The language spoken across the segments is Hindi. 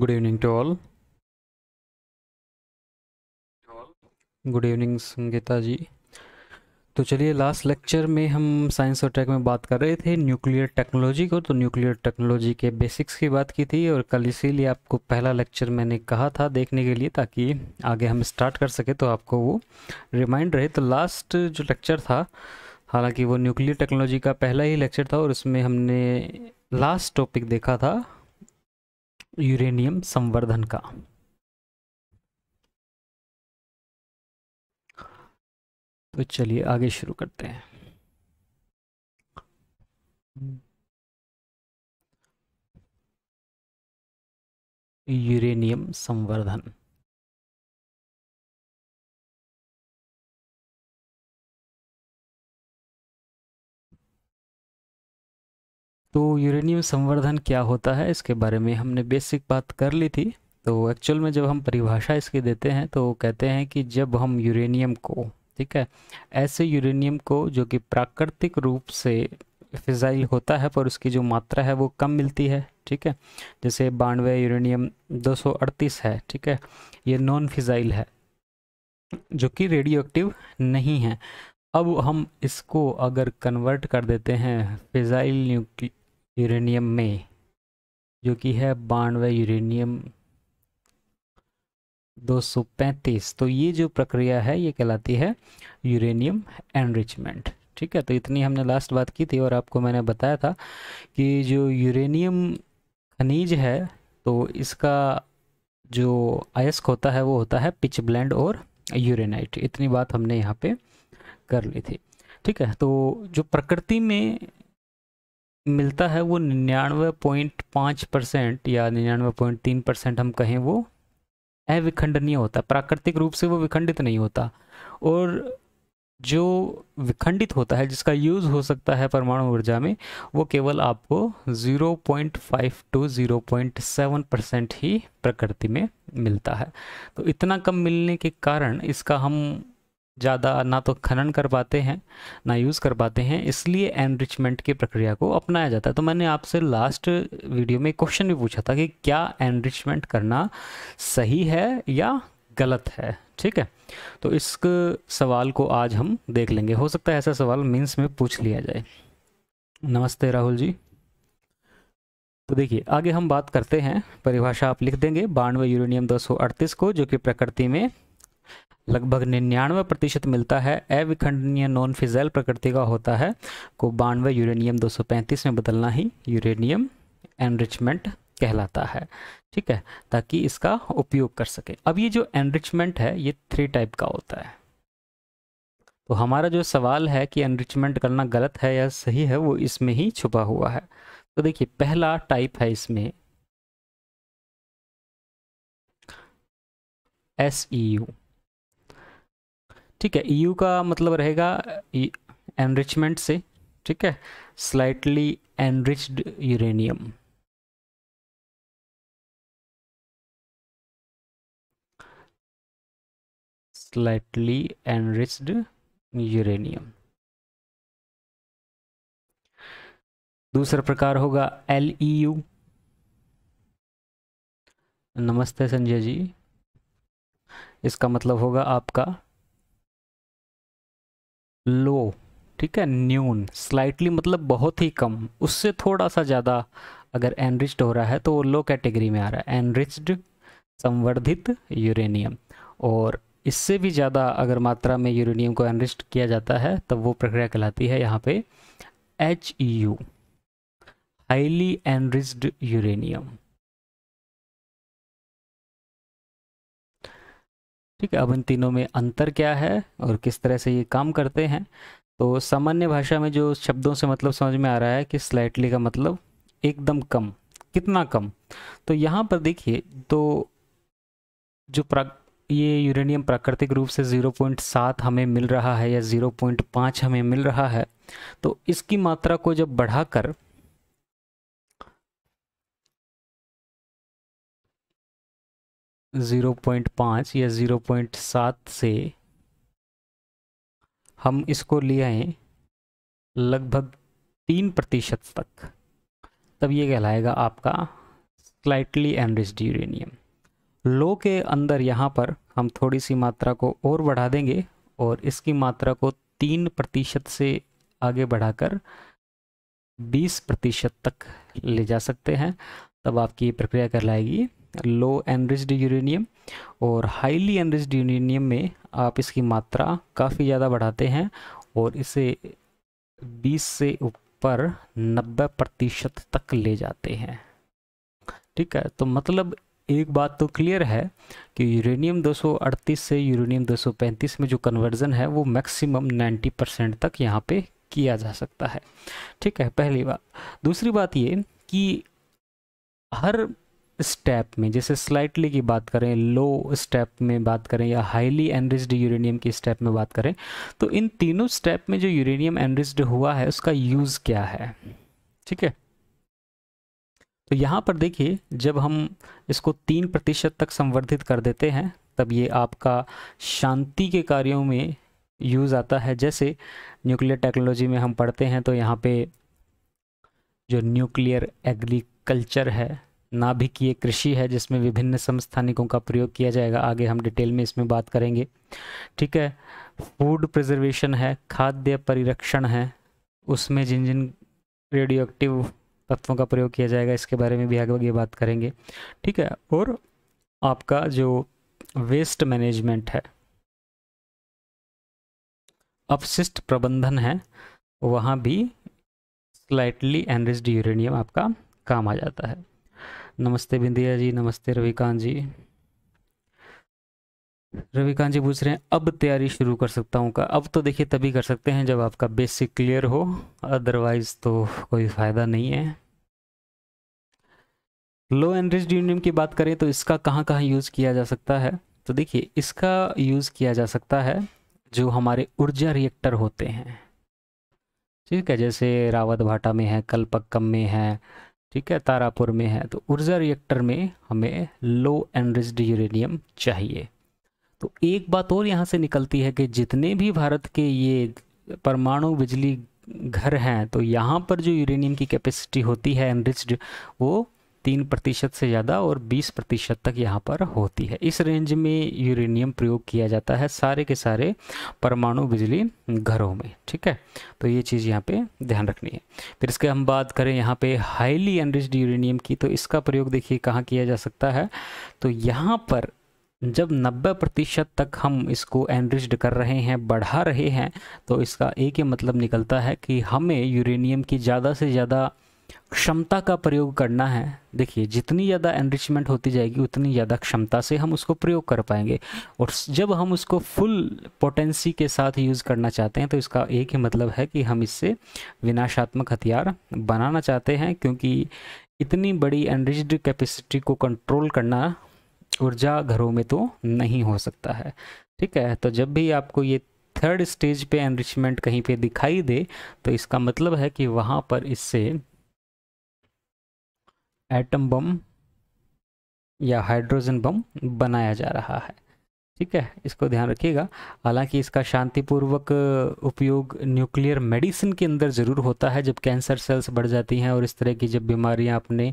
good evening to all good evening Sangeeta ji तो चलिए लास्ट लेक्चर में हम साइंस और टेक में बात कर रहे थे न्यूक्लियर टेक्नोलॉजी को तो न्यूक्लियर टेक्नोलॉजी के बेसिक्स की बात की थी और कल इसीलिए आपको पहला लेक्चर मैंने कहा था देखने के लिए ताकि आगे हम स्टार्ट कर सके तो आपको वो रिमाइंड रहे तो लास्ट जो लेक्चर था हालांकि वो न्यूक्लियर टेक्नोलॉजी का पहला ही लेक्चर था और उसमें हमने लास्ट टॉपिक देखा था यूरेनियम संवर्धन का तो चलिए आगे शुरू करते हैं यूरेनियम संवर्धन तो यूरेनियम संवर्धन क्या होता है इसके बारे में हमने बेसिक बात कर ली थी तो एक्चुअल में जब हम परिभाषा इसकी देते हैं तो कहते हैं कि जब हम यूरेनियम को ठीक है ऐसे यूरेनियम को जो कि प्राकृतिक रूप से फिजाइल होता है पर उसकी जो मात्रा है वो कम मिलती है ठीक है जैसे बानवे यूरेनियम 238 है ठीक है ये नॉन फिजाइल है जो कि रेडियो एक्टिव नहीं है अब हम इसको अगर कन्वर्ट कर देते हैं फिजाइल न्यूक् यूरेनियम में जो कि है बानवे यूरेनियम 235 तो ये जो प्रक्रिया है ये कहलाती है यूरेनियम एनरिचमेंट ठीक है तो इतनी हमने लास्ट बात की थी और आपको मैंने बताया था कि जो यूरेनियम खनिज है तो इसका जो अयस्क होता है वो होता है पिच ब्लेंड और यूरेनाइट इतनी बात हमने यहाँ पे कर ली थी ठीक है तो जो प्रकृति में मिलता है वो निन्यानवे पॉइंट पाँच परसेंट या निन्यानवे पॉइंट तीन परसेंट हम कहें वो अविखंडनीय होता है प्राकृतिक रूप से वो विखंडित नहीं होता और जो विखंडित होता है जिसका यूज़ हो सकता है परमाणु ऊर्जा में वो केवल आपको 0.5 टू 0.7 परसेंट ही प्रकृति में मिलता है तो इतना कम मिलने के कारण इसका हम ज़्यादा ना तो खनन कर पाते हैं ना यूज़ कर पाते हैं इसलिए एनरिचमेंट की प्रक्रिया को अपनाया जाता है तो मैंने आपसे लास्ट वीडियो में क्वेश्चन भी पूछा था कि क्या एनरिचमेंट करना सही है या गलत है ठीक है तो इस सवाल को आज हम देख लेंगे हो सकता है ऐसा सवाल मीन्स में पूछ लिया जाए नमस्ते राहुल जी तो देखिए आगे हम बात करते हैं परिभाषा आप लिख देंगे बानवे यूरेनियम 238 को जो कि प्रकृति में लगभग निन्यानवे प्रतिशत मिलता है अविखंडनीय नॉन फिजैल प्रकृति का होता है को बानवे यूरेनियम 235 में बदलना ही यूरेनियम एनरिचमेंट कहलाता है ठीक है ताकि इसका उपयोग कर सके अब ये जो एनरिचमेंट है ये थ्री टाइप का होता है तो हमारा जो सवाल है कि एनरिचमेंट करना गलत है या सही है वो इसमें ही छुपा हुआ है तो देखिए पहला टाइप है इसमें एस ई यू ठीक है यू e का मतलब रहेगा एनरिचमेंट e से ठीक है slightly enriched uranium slightly enriched uranium दूसरा प्रकार होगा एल ई यू नमस्ते संजय जी इसका मतलब होगा आपका लो ठीक है न्यून स्लाइटली मतलब बहुत ही कम उससे थोड़ा सा ज़्यादा अगर एनरिच्ड हो रहा है तो वो लो कैटेगरी में आ रहा है एनरिच्ड संवर्धित यूरेनियम और इससे भी ज़्यादा अगर मात्रा में यूरेनियम को एनरिच्ड किया जाता है तब वो प्रक्रिया कहलाती है यहाँ पे H E U highly enriched uranium ठीक है अब इन तीनों में अंतर क्या है और किस तरह से ये काम करते हैं तो सामान्य भाषा में जो शब्दों से मतलब समझ में आ रहा है कि स्लाइटली का मतलब एकदम कम कितना कम तो यहाँ पर देखिए तो जो प्रा ये यूरेनियम प्राकृतिक रूप से 0.7 हमें मिल रहा है या 0.5 हमें मिल रहा है तो इसकी मात्रा को जब बढ़ाकर 0.5 या 0.7 से हम इसको ले आए लगभग तीन प्रतिशत तक तब ये कहलाएगा आपका स्लाइटली एनरिच्ड यूरेनियम लो के अंदर यहाँ पर हम थोड़ी सी मात्रा को और बढ़ा देंगे और इसकी मात्रा को तीन प्रतिशत से आगे बढ़ाकर बीस प्रतिशत तक ले जा सकते हैं तब आपकी ये प्रक्रिया कहलाएगी लो एनरिच्ड यूरेनियम और हाईली एनरिच्ड यूरेनियम में आप इसकी मात्रा काफ़ी ज़्यादा बढ़ाते हैं और इसे 20 से ऊपर 90 प्रतिशत तक ले जाते हैं ठीक है तो मतलब एक बात तो क्लियर है कि यूरेनियम 238 से यूरेनियम 235 में जो कन्वर्जन है वो मैक्सिमम 90 परसेंट तक यहाँ पे किया जा सकता है ठीक है पहली बात दूसरी बात ये कि हर स्टेप में जैसे स्लाइटली की बात करें लो स्टेप में बात करें या हाईली एनरिच्ड यूरेनियम की स्टेप में बात करें तो इन तीनों स्टेप में जो यूरेनियम एनरिच्ड हुआ है उसका यूज़ क्या है ठीक है तो यहाँ पर देखिए जब हम इसको तीन प्रतिशत तक संवर्धित कर देते हैं तब ये आपका शांति के कार्यों में यूज़ आता है जैसे न्यूक्लियर टेक्नोलॉजी में हम पढ़ते हैं तो यहाँ पे जो न्यूक्लियर एग्रीकल्चर है नाभिकीय कृषि है जिसमें विभिन्न समस्थानिकों का प्रयोग किया जाएगा आगे हम डिटेल में इसमें बात करेंगे ठीक है फूड प्रिजर्वेशन है खाद्य परिरक्षण है उसमें जिन जिन रेडियो एक्टिव तत्वों का प्रयोग किया जाएगा इसके बारे में भी आगे आगे बात करेंगे ठीक है और आपका जो वेस्ट मैनेजमेंट है अपशिष्ट प्रबंधन है वहाँ भी स्लाइटली एनरिस्ड यूरेनियम आपका काम आ जाता है नमस्ते बिंदिया जी नमस्ते रविकांत जी रविकांत जी पूछ रहे हैं अब तैयारी शुरू कर सकता हूँ का अब तो देखिए तभी कर सकते हैं जब आपका बेसिक क्लियर हो अदरवाइज तो कोई फ़ायदा नहीं है लो एनरिच्ड यूनियम की बात करें तो इसका कहाँ कहाँ यूज़ किया जा सकता है तो देखिए इसका यूज़ किया जा सकता है जो हमारे ऊर्जा रिएक्टर होते हैं ठीक है जैसे रावत भाटा में है कलपक्कम में है ठीक है तारापुर में है तो ऊर्जा रिएक्टर में हमें लो एनरिच्ड यूरेनियम चाहिए तो एक बात और यहाँ से निकलती है कि जितने भी भारत के ये परमाणु बिजली घर हैं तो यहाँ पर जो यूरेनियम की कैपेसिटी होती है एनरिच्ड वो तीन प्रतिशत से ज़्यादा और बीस प्रतिशत तक यहाँ पर होती है इस रेंज में यूरेनियम प्रयोग किया जाता है सारे के सारे परमाणु बिजली घरों में ठीक है तो ये चीज़ यहाँ पे ध्यान रखनी है फिर इसके हम बात करें यहाँ पे हाईली एनरिच्ड यूरेनियम की तो इसका प्रयोग देखिए कहाँ किया जा सकता है तो यहाँ पर जब 90 प्रतिशत तक हम इसको एनरिच्ड कर रहे हैं बढ़ा रहे हैं तो इसका एक ही मतलब निकलता है कि हमें यूरेनियम की ज़्यादा से ज़्यादा क्षमता का प्रयोग करना है देखिए जितनी ज़्यादा एनरिचमेंट होती जाएगी उतनी ज़्यादा क्षमता से हम उसको प्रयोग कर पाएंगे और जब हम उसको फुल पोटेंसी के साथ यूज़ करना चाहते हैं तो इसका एक ही मतलब है कि हम इससे विनाशात्मक हथियार बनाना चाहते हैं क्योंकि इतनी बड़ी एनरिच्ड कैपेसिटी को कंट्रोल करना ऊर्जा घरों में तो नहीं हो सकता है ठीक है तो जब भी आपको ये थर्ड स्टेज पे एनरिचमेंट कहीं पे दिखाई दे तो इसका मतलब है कि वहाँ पर इससे एटम बम या हाइड्रोजन बम बनाया जा रहा है ठीक है इसको ध्यान रखिएगा हालांकि इसका शांतिपूर्वक उपयोग न्यूक्लियर मेडिसिन के अंदर ज़रूर होता है जब कैंसर सेल्स बढ़ जाती हैं और इस तरह की जब बीमारियां अपने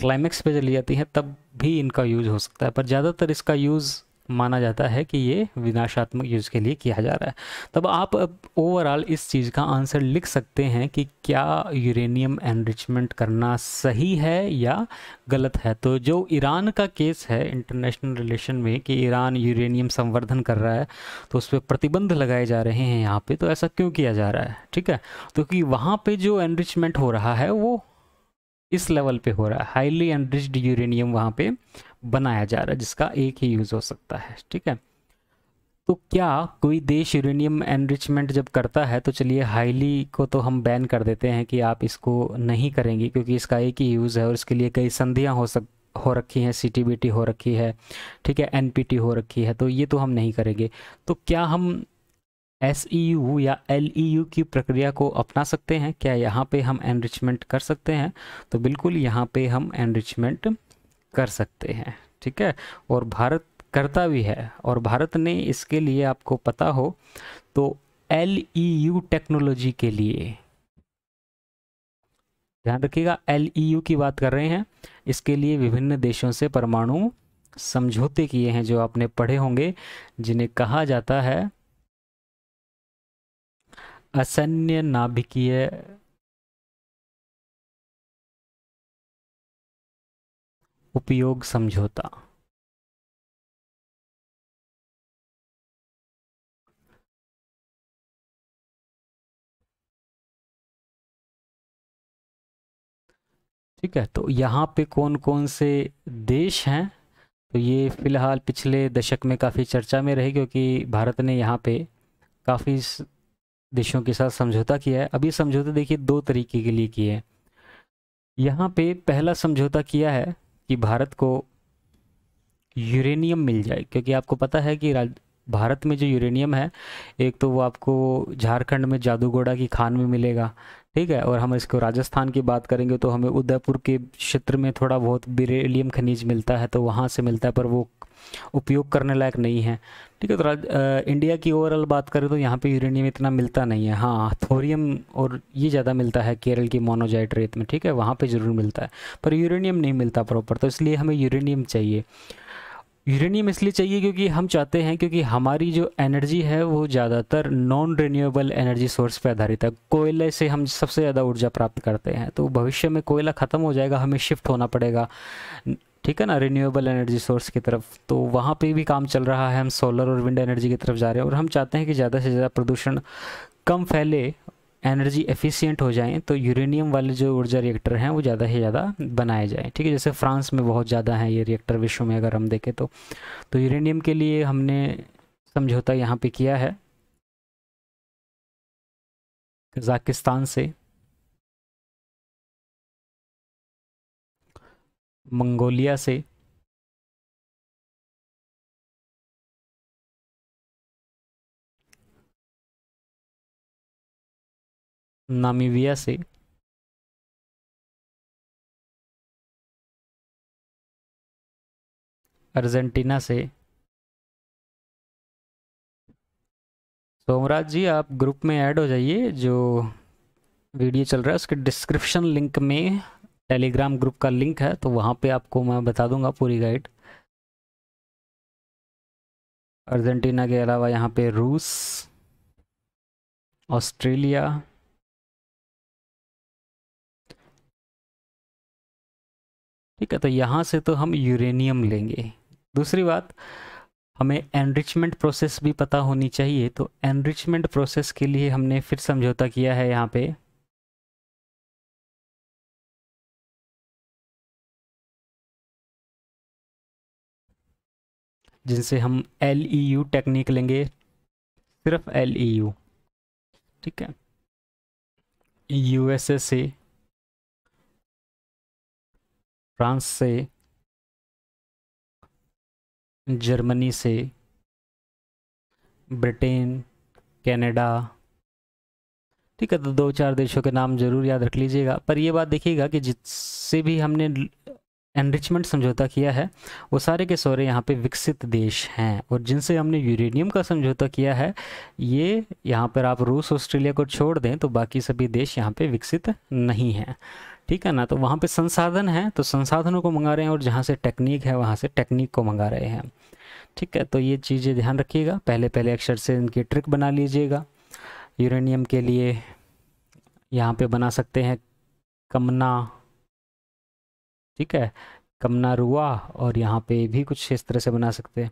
क्लाइमेक्स पे चली जाती हैं तब भी इनका यूज़ हो सकता है पर ज़्यादातर इसका यूज़ माना जाता है कि ये विनाशात्मक यूज़ के लिए किया जा रहा है तब आप ओवरऑल इस चीज़ का आंसर लिख सकते हैं कि क्या यूरेनियम एनरिचमेंट करना सही है या गलत है तो जो ईरान का केस है इंटरनेशनल रिलेशन में कि ईरान यूरेनियम संवर्धन कर रहा है तो उस पर प्रतिबंध लगाए जा रहे हैं यहाँ पर तो ऐसा क्यों किया जा रहा है ठीक है तो कि वहाँ पर जो एनरिचमेंट हो रहा है वो इस लेवल पे हो रहा है हाईली एनरिच्ड यूरेनियम वहाँ पे बनाया जा रहा है जिसका एक ही यूज़ हो सकता है ठीक है तो क्या कोई देश यूरेनियम एनरिचमेंट जब करता है तो चलिए हाईली को तो हम बैन कर देते हैं कि आप इसको नहीं करेंगे क्योंकि इसका एक ही यूज़ है और इसके लिए कई संधियाँ हो सक हो रखी हैं सी हो रखी है ठीक है एन हो रखी है तो ये तो हम नहीं करेंगे तो क्या हम एस e या एल e की प्रक्रिया को अपना सकते हैं क्या यहाँ पे हम एनरिचमेंट कर सकते हैं तो बिल्कुल यहाँ पे हम एनरिचमेंट कर सकते हैं ठीक है और भारत करता भी है और भारत ने इसके लिए आपको पता हो तो एल ई यू टेक्नोलॉजी के लिए ध्यान रखिएगा एल ई यू की बात कर रहे हैं इसके लिए विभिन्न देशों से परमाणु समझौते किए हैं जो आपने पढ़े होंगे जिन्हें कहा जाता है असन्य नाभिकीय उपयोग समझौता ठीक है तो यहाँ पे कौन कौन से देश हैं तो ये फ़िलहाल पिछले दशक में काफ़ी चर्चा में रहे क्योंकि भारत ने यहाँ पे काफ़ी देशों के साथ समझौता किया है अभी समझौते देखिए दो तरीके के लिए किए हैं यहाँ पे पहला समझौता किया है कि भारत को यूरेनियम मिल जाए क्योंकि आपको पता है कि भारत में जो यूरेनियम है एक तो वो आपको झारखंड में जादूगोड़ा की खान में मिलेगा ठीक है और हम इसको राजस्थान की बात करेंगे तो हमें उदयपुर के क्षेत्र में थोड़ा बहुत बिरेलियम खनिज मिलता है तो वहाँ से मिलता है पर वो उपयोग करने लायक नहीं है ठीक है तो राज इंडिया की ओवरऑल बात करें तो यहाँ पे यूरेनियम इतना मिलता नहीं है हाँ थोरियम और ये ज़्यादा मिलता है केरल की मोनोजाइट रेत में ठीक है वहाँ पर ज़रूर मिलता है पर यूरेनियम नहीं मिलता प्रॉपर तो इसलिए हमें यूरेनियम चाहिए यूरेनियम इसलिए चाहिए क्योंकि हम चाहते हैं क्योंकि हमारी जो एनर्जी है वो ज़्यादातर नॉन रिन्यूएबल एनर्जी सोर्स पर आधारित है कोयले से हम सबसे ज़्यादा ऊर्जा प्राप्त करते हैं तो भविष्य में कोयला ख़त्म हो जाएगा हमें शिफ्ट होना पड़ेगा ठीक है ना रिन्यूएबल एनर्जी सोर्स की तरफ तो वहाँ पर भी काम चल रहा है हम सोलर और विंड एनर्जी की तरफ जा रहे हैं और हम चाहते हैं कि ज़्यादा से ज़्यादा प्रदूषण कम फैले एनर्जी एफिशिएंट हो जाएं तो यूरेनियम वाले जो ऊर्जा रिएक्टर हैं वो ज़्यादा से ज़्यादा बनाए जाएँ ठीक है जैसे फ्रांस में बहुत ज़्यादा हैं ये रिएक्टर विश्व में अगर हम देखें तो, तो यूरेनियम के लिए हमने समझौता यहाँ पे किया है कजाकिस्तान से मंगोलिया से नामीबिया से अर्जेंटीना से सोमराज जी आप ग्रुप में ऐड हो जाइए जो वीडियो चल रहा है उसके डिस्क्रिप्शन लिंक में टेलीग्राम ग्रुप का लिंक है तो वहाँ पे आपको मैं बता दूंगा पूरी गाइड अर्जेंटीना के अलावा यहाँ पे रूस ऑस्ट्रेलिया ठीक है तो यहाँ से तो हम यूरेनियम लेंगे दूसरी बात हमें एनरिचमेंट प्रोसेस भी पता होनी चाहिए तो एनरिचमेंट प्रोसेस के लिए हमने फिर समझौता किया है यहाँ पे जिनसे हम एल ई यू टेक्निक लेंगे सिर्फ एल ई यू ठीक है U S S A France से जर्मनी से ब्रिटेन कनाडा ठीक है तो दो चार देशों के नाम जरूर याद रख लीजिएगा पर यह बात देखिएगा कि जिससे भी हमने एनरिचमेंट समझौता किया है वो सारे के सारे यहाँ पे विकसित देश हैं और जिनसे हमने यूरेनियम का समझौता किया है ये यहाँ पर आप रूस ऑस्ट्रेलिया को छोड़ दें तो बाकी सभी देश यहाँ पे विकसित नहीं हैं ठीक है ना तो वहाँ पे संसाधन है तो संसाधनों को मंगा रहे हैं और जहाँ से टेक्निक है वहाँ से टेक्निक को मंगा रहे हैं ठीक है तो ये चीज़ें ध्यान रखिएगा पहले पहले अक्षर से इनकी ट्रिक बना लीजिएगा यूरेनियम के लिए यहाँ पे बना सकते हैं कमना ठीक है कमना रुआ और यहाँ पे भी कुछ इस तरह से बना सकते हैं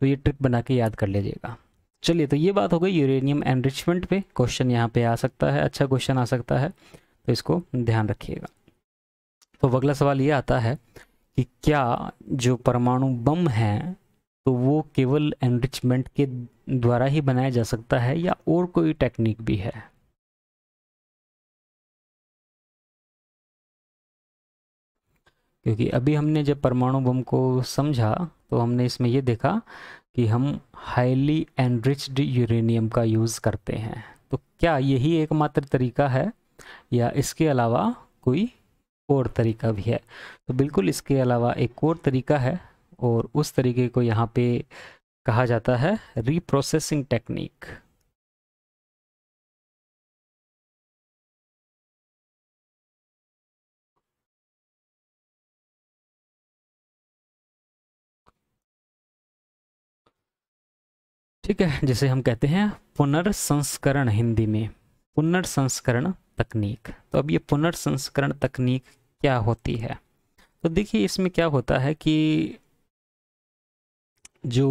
तो ये ट्रिक बना के याद कर लीजिएगा चलिए तो ये बात हो गई यूरेनियम एनरिचमेंट पे क्वेश्चन यहाँ पे आ सकता है अच्छा क्वेश्चन आ सकता है तो इसको ध्यान रखिएगा तो अगला सवाल ये आता है कि क्या जो परमाणु बम हैं तो वो केवल एनरिचमेंट के द्वारा ही बनाया जा सकता है या और कोई टेक्निक भी है क्योंकि अभी हमने जब परमाणु बम को समझा तो हमने इसमें ये देखा कि हम हाईली एनरिच्ड यूरेनियम का यूज़ करते हैं तो क्या यही एकमात्र तरीका है या इसके अलावा कोई और तरीका भी है तो बिल्कुल इसके अलावा एक और तरीका है और उस तरीके को यहाँ पे कहा जाता है रीप्रोसेसिंग टेक्निक ठीक है जिसे हम कहते हैं पुनर्संस्करण हिंदी में पुनर्संस्करण तकनीक तो अब ये पुनर्संस्करण तकनीक क्या होती है तो देखिए इसमें क्या होता है कि जो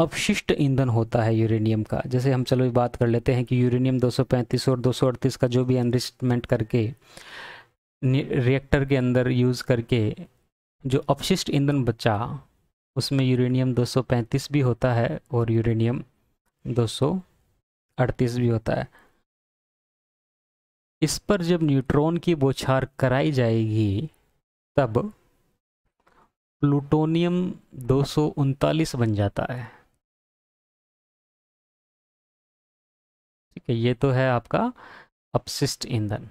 अपशिष्ट ईंधन होता है यूरेनियम का जैसे हम चलो बात कर लेते हैं कि यूरेनियम 235 और 238 का जो भी एनरिस्टमेंट करके रिएक्टर के अंदर यूज़ करके जो अपशिष्ट ईंधन बचा उसमें यूरेनियम 235 भी होता है और यूरेनियम 238 भी होता है इस पर जब न्यूट्रॉन की बोछार कराई जाएगी तब प्लूटोनियम दो बन जाता है ठीक है ये तो है आपका अपशिष्ट ईंधन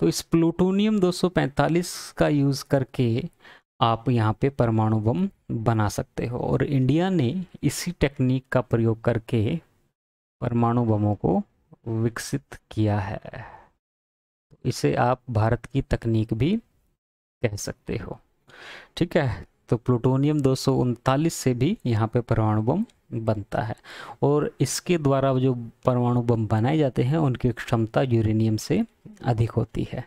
तो इस प्लूटोनियम 245 का यूज़ करके आप यहाँ पे परमाणु बम बना सकते हो और इंडिया ने इसी टेक्निक का प्रयोग करके परमाणु बमों को विकसित किया है इसे आप भारत की तकनीक भी कह सकते हो ठीक है तो प्लूटोनियम दो से भी यहाँ पे परमाणु बम बनता है और इसके द्वारा जो परमाणु बम बनाए जाते हैं उनकी क्षमता यूरेनियम से अधिक होती है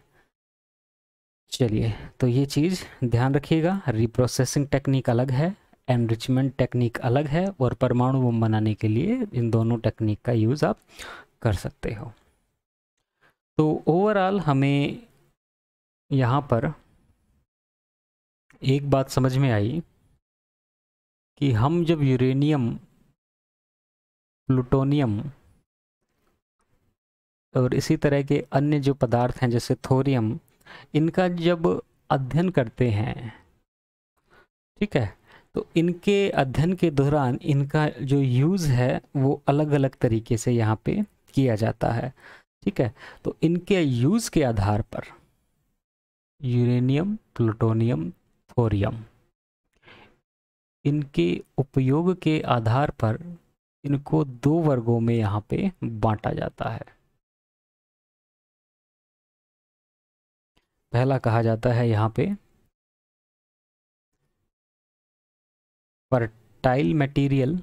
चलिए तो ये चीज़ ध्यान रखिएगा रिप्रोसेसिंग टेक्निक अलग है एनरिचमेंट टेक्निक अलग है और परमाणु बम बनाने के लिए इन दोनों टेक्निक का यूज़ आप कर सकते हो तो ओवरऑल हमें यहाँ पर एक बात समझ में आई कि हम जब यूरेनियम प्लूटोनियम और इसी तरह के अन्य जो पदार्थ हैं जैसे थोरियम इनका जब अध्ययन करते हैं ठीक है तो इनके अध्ययन के दौरान इनका जो यूज़ है वो अलग अलग तरीके से यहाँ पे किया जाता है ठीक है तो इनके यूज़ के आधार पर यूरेनियम प्लूटोनियम थोरियम इनके उपयोग के आधार पर इनको दो वर्गों में यहाँ पे बांटा जाता है पहला कहा जाता है यहाँ पे फर्टाइल मटेरियल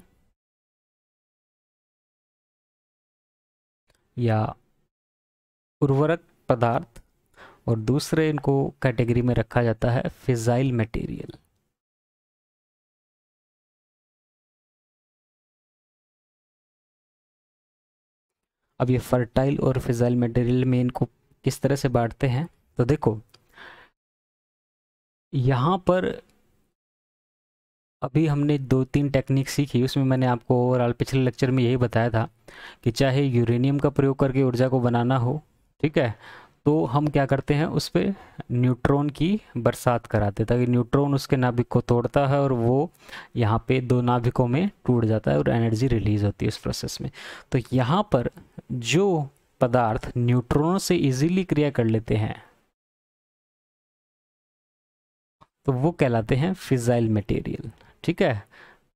या उर्वरक पदार्थ और दूसरे इनको कैटेगरी में रखा जाता है फिजाइल मटेरियल अब ये फर्टाइल और फिजाइल मटेरियल में इनको किस तरह से बांटते हैं तो देखो यहाँ पर अभी हमने दो तीन टेक्निक सीखी उसमें मैंने आपको ओवरऑल पिछले लेक्चर में यही बताया था कि चाहे यूरेनियम का प्रयोग करके ऊर्जा को बनाना हो ठीक है तो हम क्या करते हैं उस पर न्यूट्रॉन की बरसात कराते ताकि न्यूट्रॉन उसके नाभिक को तोड़ता है और वो यहाँ पे दो नाभिकों में टूट जाता है और एनर्जी रिलीज होती है उस प्रोसेस में तो यहाँ पर जो पदार्थ न्यूट्रॉनों से इजीली क्रिया कर लेते हैं तो वो कहलाते हैं फिजाइल मटेरियल ठीक है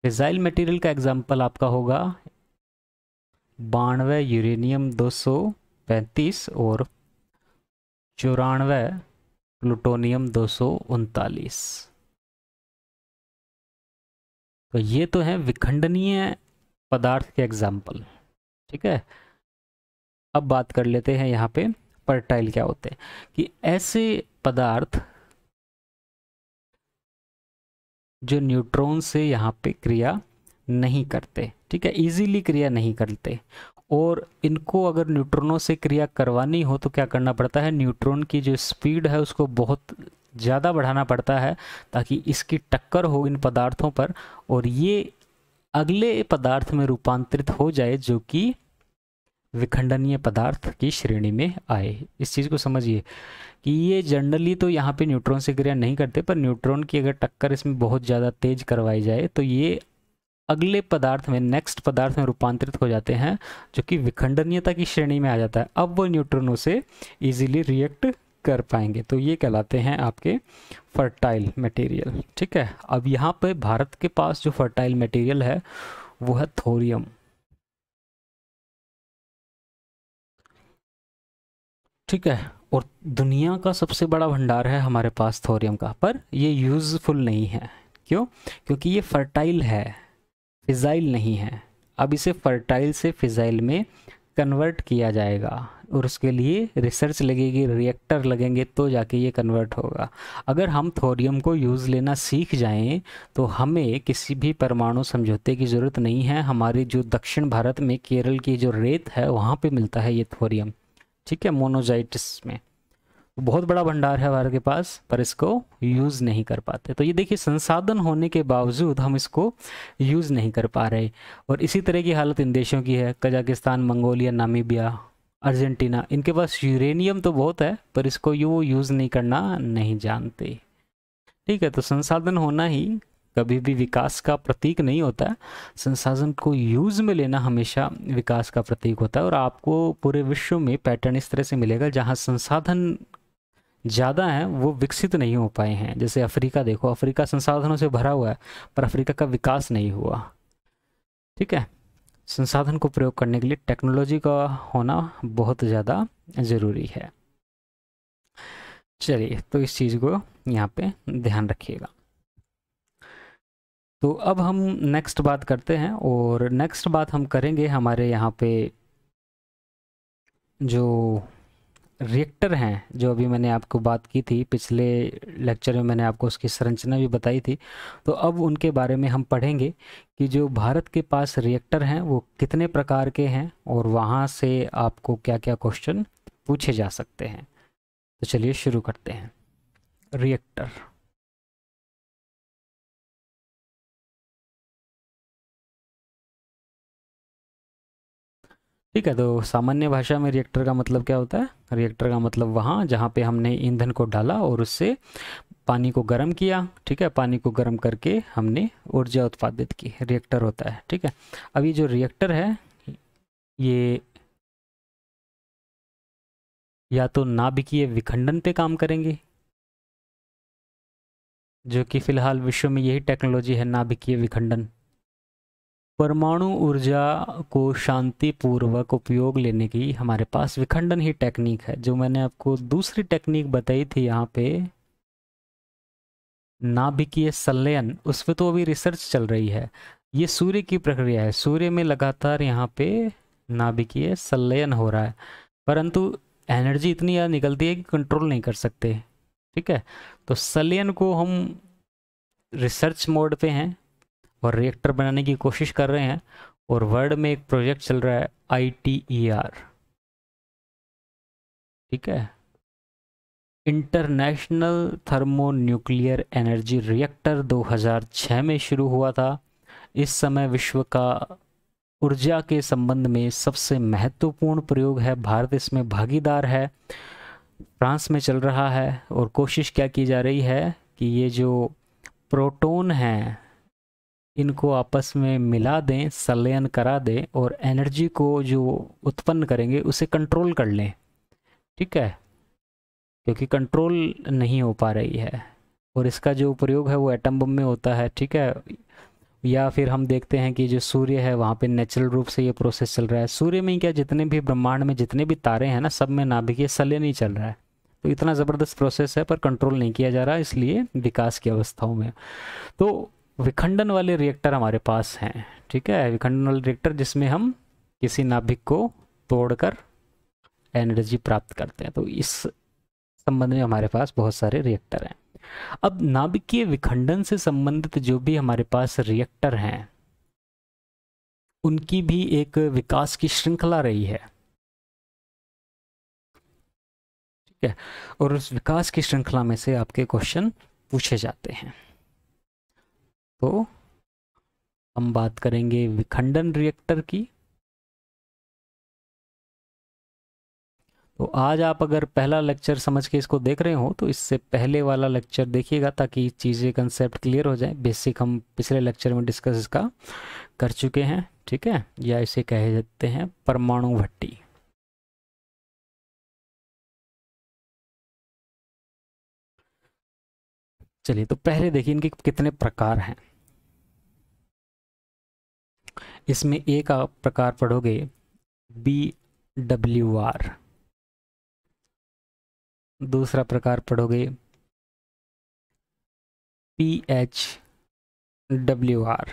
फिजाइल मटेरियल का एग्जाम्पल आपका होगा बानवे यूरेनियम 235 और चौरानवे प्लूटोनियम दो तो ये तो है विखंडनीय पदार्थ के एग्जाम्पल ठीक है अब बात कर लेते हैं यहाँ पे पर्टाइल क्या होते हैं कि ऐसे पदार्थ जो न्यूट्रॉन से यहाँ पे क्रिया नहीं करते ठीक है इजीली क्रिया नहीं करते और इनको अगर न्यूट्रॉनों से क्रिया करवानी हो तो क्या करना पड़ता है न्यूट्रॉन की जो स्पीड है उसको बहुत ज़्यादा बढ़ाना पड़ता है ताकि इसकी टक्कर हो इन पदार्थों पर और ये अगले पदार्थ में रूपांतरित हो जाए जो कि विखंडनीय पदार्थ की श्रेणी में आए इस चीज़ को समझिए कि ये जनरली तो यहाँ पे न्यूट्रॉन से क्रिया नहीं करते पर न्यूट्रॉन की अगर टक्कर इसमें बहुत ज़्यादा तेज करवाई जाए तो ये अगले पदार्थ में नेक्स्ट पदार्थ में रूपांतरित हो जाते हैं जो कि विखंडनीयता की श्रेणी में आ जाता है अब वो न्यूट्रॉनों से ईजिली रिएक्ट कर पाएंगे तो ये कहलाते हैं आपके फर्टाइल मटेरियल ठीक है अब यहाँ पे भारत के पास जो फर्टाइल मटेरियल है वो है थोरियम ठीक है और दुनिया का सबसे बड़ा भंडार है हमारे पास थोरियम का पर ये यूज़फुल नहीं है क्यों क्योंकि ये फर्टाइल है फिज़ाइल नहीं है अब इसे फर्टाइल से फिज़ाइल में कन्वर्ट किया जाएगा और उसके लिए रिसर्च लगेगी रिएक्टर लगेंगे तो जाके ये कन्वर्ट होगा अगर हम थोरियम को यूज़ लेना सीख जाएं तो हमें किसी भी परमाणु समझौते की ज़रूरत नहीं है हमारे जो दक्षिण भारत में केरल की जो रेत है वहाँ पे मिलता है ये थोरियम ठीक है मोनोजाइटिस में तो बहुत बड़ा भंडार है हमारे के पास पर इसको यूज़ नहीं कर पाते तो ये देखिए संसाधन होने के बावजूद हम इसको यूज़ नहीं कर पा रहे और इसी तरह की हालत इन देशों की है कजाकिस्तान मंगोलिया नामीबिया अर्जेंटीना इनके पास यूरेनियम तो बहुत है पर इसको यू यूज़ नहीं करना नहीं जानते ठीक है तो संसाधन होना ही कभी भी विकास का प्रतीक नहीं होता है संसाधन को यूज़ में लेना हमेशा विकास का प्रतीक होता है और आपको पूरे विश्व में पैटर्न इस तरह से मिलेगा जहाँ संसाधन ज़्यादा हैं वो विकसित नहीं हो पाए हैं जैसे अफ्रीका देखो अफ्रीका संसाधनों से भरा हुआ है पर अफ्रीका का विकास नहीं हुआ ठीक है संसाधन को प्रयोग करने के लिए टेक्नोलॉजी का होना बहुत ज़्यादा ज़रूरी है चलिए तो इस चीज़ को यहाँ पे ध्यान रखिएगा तो अब हम नेक्स्ट बात करते हैं और नेक्स्ट बात हम करेंगे हमारे यहाँ पे जो रिएक्टर हैं जो अभी मैंने आपको बात की थी पिछले लेक्चर में मैंने आपको उसकी संरचना भी बताई थी तो अब उनके बारे में हम पढ़ेंगे कि जो भारत के पास रिएक्टर हैं वो कितने प्रकार के हैं और वहाँ से आपको क्या क्या क्वेश्चन पूछे जा सकते हैं तो चलिए शुरू करते हैं रिएक्टर ठीक है तो सामान्य भाषा में रिएक्टर का मतलब क्या होता है रिएक्टर का मतलब वहाँ जहाँ पे हमने ईंधन को डाला और उससे पानी को गर्म किया ठीक है पानी को गर्म करके हमने ऊर्जा उत्पादित की रिएक्टर होता है ठीक है अब ये जो रिएक्टर है ये या तो नाभिकीय विखंडन पे काम करेंगे जो कि फ़िलहाल विश्व में यही टेक्नोलॉजी है नाभिकीय विखंडन परमाणु ऊर्जा को शांतिपूर्वक उपयोग लेने की हमारे पास विखंडन ही टेक्निक है जो मैंने आपको दूसरी टेक्निक बताई थी यहाँ पे नाभिकीय संलयन उस पर तो अभी रिसर्च चल रही है ये सूर्य की प्रक्रिया है सूर्य में लगातार यहाँ पे नाभिकीय संलयन हो रहा है परंतु एनर्जी इतनी ज़्यादा निकलती है कि कंट्रोल नहीं कर सकते ठीक है तो संलयन को हम रिसर्च मोड पे हैं और रिएक्टर बनाने की कोशिश कर रहे हैं और वर्ल्ड में एक प्रोजेक्ट चल रहा है आई टी ई आर ठीक है इंटरनेशनल थर्मोन्यूक्लियर एनर्जी रिएक्टर 2006 में शुरू हुआ था इस समय विश्व का ऊर्जा के संबंध में सबसे महत्वपूर्ण प्रयोग है भारत इसमें भागीदार है फ्रांस में चल रहा है और कोशिश क्या की जा रही है कि ये जो प्रोटोन हैं इनको आपस में मिला दें संलयन करा दें और एनर्जी को जो उत्पन्न करेंगे उसे कंट्रोल कर लें ठीक है क्योंकि कंट्रोल नहीं हो पा रही है और इसका जो प्रयोग है वो एटम बम में होता है ठीक है या फिर हम देखते हैं कि जो सूर्य है वहाँ पे नेचुरल रूप से ये प्रोसेस चल रहा है सूर्य में ही क्या जितने भी ब्रह्मांड में जितने भी तारे हैं ना सब में नाभिकीय सलयन ही चल रहा है तो इतना ज़बरदस्त प्रोसेस है पर कंट्रोल नहीं किया जा रहा इसलिए विकास की अवस्थाओं में तो विखंडन वाले रिएक्टर हमारे पास हैं ठीक है विखंडन वाले रिएक्टर जिसमें हम किसी नाभिक को तोड़कर एनर्जी प्राप्त करते हैं तो इस संबंध में हमारे पास बहुत सारे रिएक्टर हैं अब नाभिकीय विखंडन से संबंधित जो भी हमारे पास रिएक्टर हैं उनकी भी एक विकास की श्रृंखला रही है ठीक है और उस विकास की श्रृंखला में से आपके क्वेश्चन पूछे जाते हैं तो हम बात करेंगे विखंडन रिएक्टर की तो आज आप अगर पहला लेक्चर समझ के इसको देख रहे हो तो इससे पहले वाला लेक्चर देखिएगा ताकि चीज़ें कंसेप्ट क्लियर हो जाए बेसिक हम पिछले लेक्चर में डिस्कस इसका कर चुके हैं ठीक है या इसे कह जाते हैं परमाणु भट्टी चलिए तो पहले देखिए इनके कितने प्रकार हैं इसमें ए का प्रकार पढ़ोगे बी डब्ल्यू आर दूसरा प्रकार पढ़ोगे पी एच डब्ल्यू आर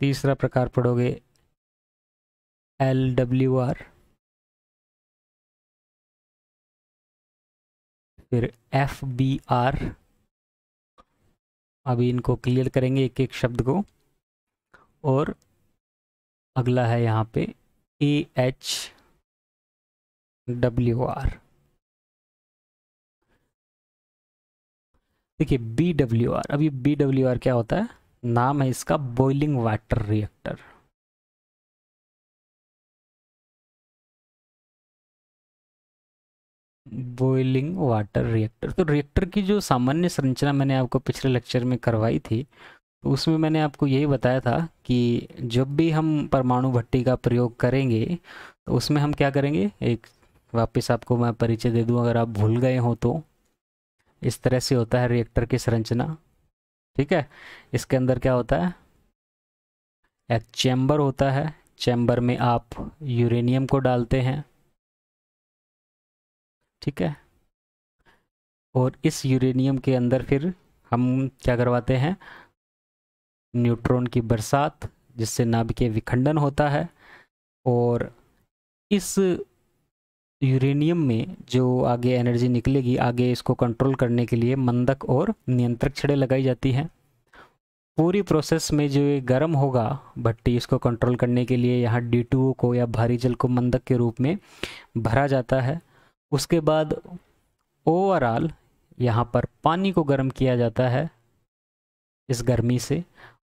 तीसरा प्रकार पढ़ोगे एल डब्ल्यू आर फिर एफ बी आर अभी इनको क्लियर करेंगे एक एक शब्द को और अगला है यहाँ पे ए एच डब्ल्यू आर देखिए बी डब्ल्यू आर अभी बी डब्ल्यू आर क्या होता है नाम है इसका boiling water reactor boiling water reactor तो रिएक्टर की जो सामान्य संरचना मैंने आपको पिछले लेक्चर में करवाई थी उसमें मैंने आपको यही बताया था कि जब भी हम परमाणु भट्टी का प्रयोग करेंगे तो उसमें हम क्या करेंगे एक वापस आपको मैं परिचय दे दूं अगर आप भूल गए हो तो इस तरह से होता है रिएक्टर की संरचना ठीक है इसके अंदर क्या होता है एक चैम्बर होता है चैम्बर में आप यूरेनियम को डालते हैं ठीक है और इस यूरेनियम के अंदर फिर हम क्या करवाते हैं न्यूट्रॉन की बरसात जिससे नाभिकीय विखंडन होता है और इस यूरेनियम में जो आगे एनर्जी निकलेगी आगे इसको कंट्रोल करने के लिए मंदक और नियंत्रक छड़े लगाई जाती हैं पूरी प्रोसेस में जो ये गर्म होगा भट्टी इसको कंट्रोल करने के लिए यहाँ डी को या भारी जल को मंदक के रूप में भरा जाता है उसके बाद ओवरऑल यहाँ पर पानी को गर्म किया जाता है इस गर्मी से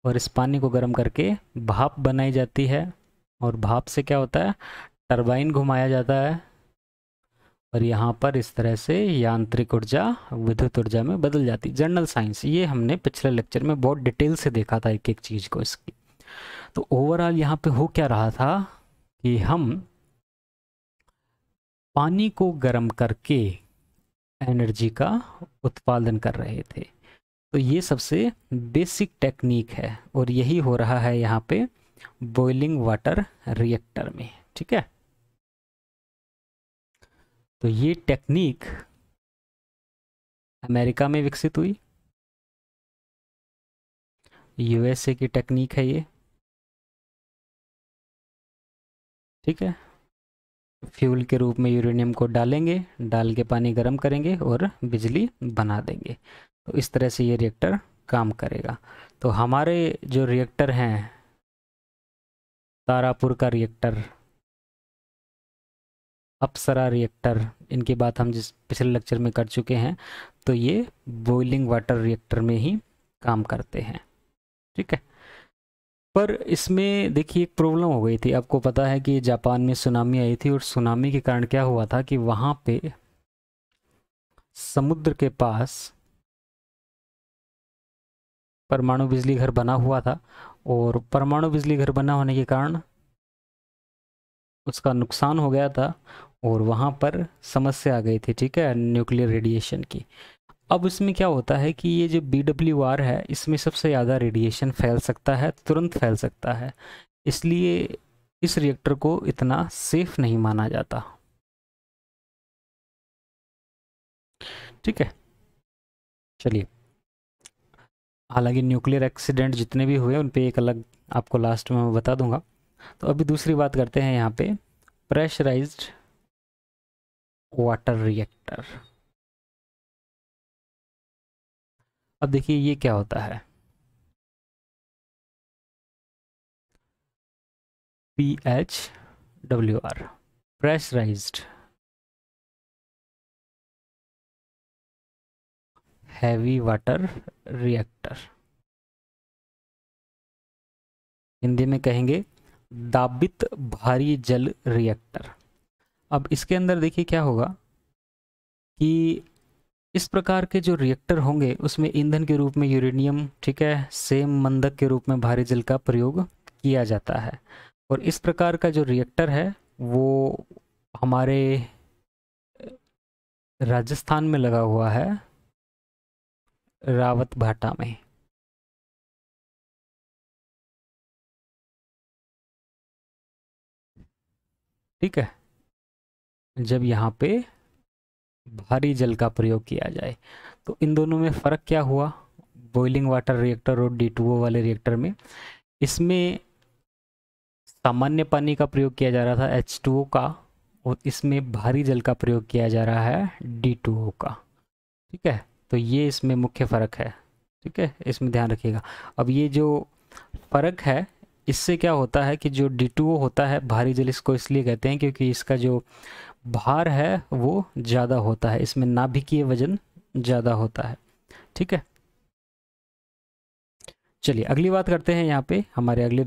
और इस पानी को गर्म करके भाप बनाई जाती है और भाप से क्या होता है टरबाइन घुमाया जाता है और यहाँ पर इस तरह से यांत्रिक ऊर्जा विद्युत ऊर्जा में बदल जाती जनरल साइंस ये हमने पिछले लेक्चर में बहुत डिटेल से देखा था एक एक चीज़ को इसकी तो ओवरऑल यहाँ पे हो क्या रहा था कि हम पानी को गर्म करके एनर्जी का उत्पादन कर रहे थे तो ये सबसे बेसिक टेक्निक है और यही हो रहा है यहाँ पे बॉइलिंग वाटर रिएक्टर में ठीक है तो ये टेक्निक अमेरिका में विकसित हुई यूएसए की टेक्निक है ये ठीक है फ्यूल के रूप में यूरेनियम को डालेंगे डाल के पानी गर्म करेंगे और बिजली बना देंगे तो इस तरह से ये रिएक्टर काम करेगा तो हमारे जो रिएक्टर हैं तारापुर का रिएक्टर अप्सरा रिएक्टर इनकी बात हम जिस पिछले लेक्चर में कर चुके हैं तो ये बॉइलिंग वाटर रिएक्टर में ही काम करते हैं ठीक है पर इसमें देखिए एक प्रॉब्लम हो गई थी आपको पता है कि जापान में सुनामी आई थी और सुनामी के कारण क्या हुआ था कि वहाँ पे समुद्र के पास परमाणु बिजली घर बना हुआ था और परमाणु बिजली घर बना होने के कारण उसका नुकसान हो गया था और वहाँ पर समस्या आ गई थी ठीक है न्यूक्लियर रेडिएशन की अब इसमें क्या होता है कि ये जो बी डब्ल्यू आर है इसमें सबसे ज़्यादा रेडिएशन फैल सकता है तुरंत फैल सकता है इसलिए इस रिएक्टर को इतना सेफ नहीं माना जाता ठीक है चलिए हालांकि न्यूक्लियर एक्सीडेंट जितने भी हुए उन पे एक अलग आपको लास्ट में बता दूंगा तो अभी दूसरी बात करते हैं यहाँ पे प्रेशराइज्ड वाटर रिएक्टर अब देखिए ये क्या होता है P H W R pressurized heavy water reactor Hindi में कहेंगे दाबित भारी जल रिएक्टर अब इसके अंदर देखिए क्या होगा कि इस प्रकार के जो रिएक्टर होंगे उसमें ईंधन के रूप में यूरेनियम ठीक है सेम मंदक के रूप में भारी जल का प्रयोग किया जाता है और इस प्रकार का जो रिएक्टर है वो हमारे राजस्थान में लगा हुआ है रावत भाटा में ठीक है जब यहाँ पे भारी जल का प्रयोग किया जाए तो इन दोनों में फ़र्क क्या हुआ बॉइलिंग वाटर रिएक्टर और डी वाले रिएक्टर में इसमें सामान्य पानी का प्रयोग किया जा रहा था एच का और इसमें भारी जल का प्रयोग किया जा रहा है डी का ठीक है तो ये इसमें मुख्य फ़र्क है ठीक है इसमें ध्यान रखिएगा अब ये जो फ़र्क है इससे क्या होता है कि जो डी होता है भारी जल इसको इसलिए कहते हैं क्योंकि इसका जो भार है वो ज़्यादा होता है इसमें नाभिकीय वजन ज़्यादा होता है ठीक है चलिए अगली बात करते हैं यहाँ पे हमारे अगले